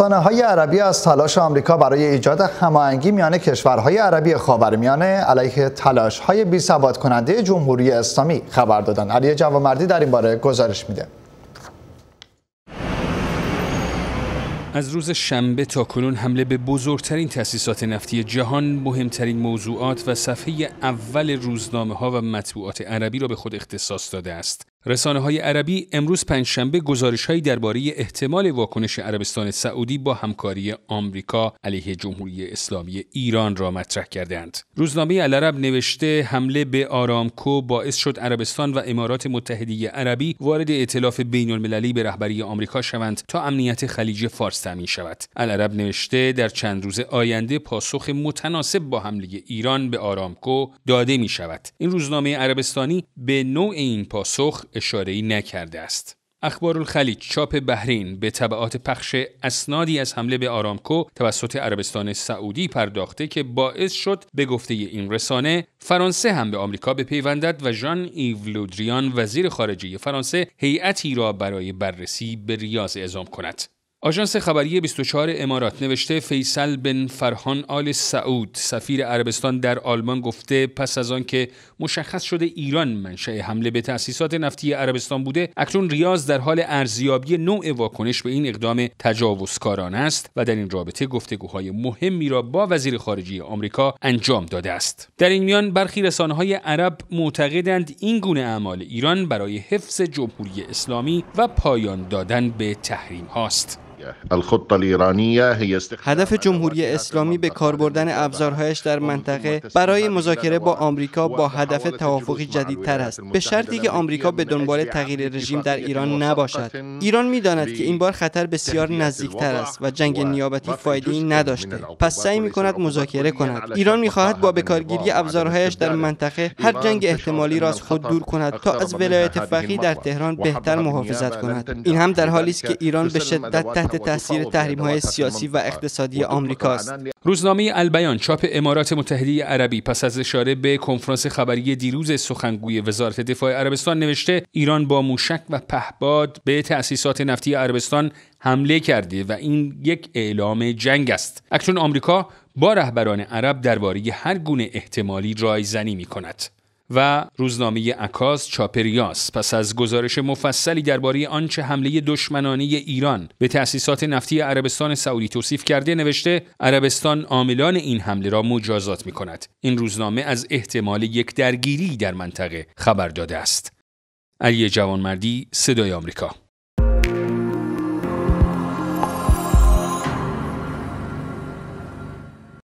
های عربی از تلاش آمریکا برای ایجاد هماهنگی میان کشورهای عربی خاورمیانه علیه بی سواد کننده جمهوری اسلامی خبر دادن علی جوامردی در این باره گزارش میده. از روز شنبه تا کنون حمله به بزرگترین تأسیسات نفتی جهان مهمترین موضوعات و صفحه اول روزنامه ها و مطبوعات عربی را به خود اختصاص داده است رسانه های عربی امروز پنجشنبه هایی درباره احتمال واکنش عربستان سعودی با همکاری آمریکا علیه جمهوری اسلامی ایران را مطرح کردند. روزنامه العرب نوشته حمله به آرامکو باعث شد عربستان و امارات متحده عربی وارد ائتلاف بین المللی به رهبری آمریکا شوند تا امنیت خلیج فارس تامین شود. العرب نوشته در چند روز آینده پاسخ متناسب با حمله ایران به آرامکو داده می شود. این روزنامه عربستانی به نوع این پاسخ ای نکرده است. اخبار الخلیج چاپ بحرین به طبعات پخش اسنادی از حمله به آرامکو توسط عربستان سعودی پرداخته که باعث شد به گفته این رسانه فرانسه هم به آمریکا بپیوندد و ژان ایو لودریان وزیر خارجه فرانسه هیئتی را برای بررسی به ریاض اعزام کند. آژانس خبری 24 امارات نوشته فیصل بن فرهان آل سعود سفیر عربستان در آلمان گفته پس از آنکه مشخص شده ایران منشأ حمله به تأسیسات نفتی عربستان بوده اکنون ریاض در حال ارزیابی نوع واکنش به این اقدام تجاوزکاران است و در این رابطه گفتگوهای مهمی را با وزیر خارجه آمریکا انجام داده است در این میان برخی رسانه‌های عرب معتقدند این گونه اعمال ایران برای حفظ جمهوری اسلامی و پایان دادن به تحریم هاست هدف جمهوری اسلامی به کار بردن ابزارهایش در منطقه برای مذاکره با آمریکا با هدف توافقی جدیدتر است به شرطی که آمریکا به دنبال تغییر رژیم در ایران نباشد ایران میداند که این بار خطر بسیار نزدیکتر است و جنگ نیابتی فایده ای نداشته پس سعی می کند مذاکره کند ایران میخواهد با بکارگیری ابزارهایش در منطقه هر جنگ احتمالی را از خود دور کند تا از ولایت فقیه در تهران بهتر محافظت کند این هم در حالی است که ایران به شدت تحت تاثیر تحریم های سیاسی و اقتصادی آمریکاست. روزنامه البیان چاپ امارات متحده عربی پس از اشاره به کنفرانس خبری دیروز سخنگوی وزارت دفاع عربستان نوشته ایران با موشک و پهباد به تأسیسات نفتی عربستان حمله کرده و این یک اعلام جنگ است. اکنون آمریکا با رهبران عرب درباره هر گونه احتمالی رایزنی می کند. و روزنامه عکاس چاپریاس پس از گزارش مفصلی درباره آنچه حمله دشمنانه ایران به تأسیسات نفتی عربستان سعودی توصیف کرده نوشته عربستان عاملان این حمله را مجازات می کند. این روزنامه از احتمال یک درگیری در منطقه خبر داده است. علی جوانمردی صدای آمریکا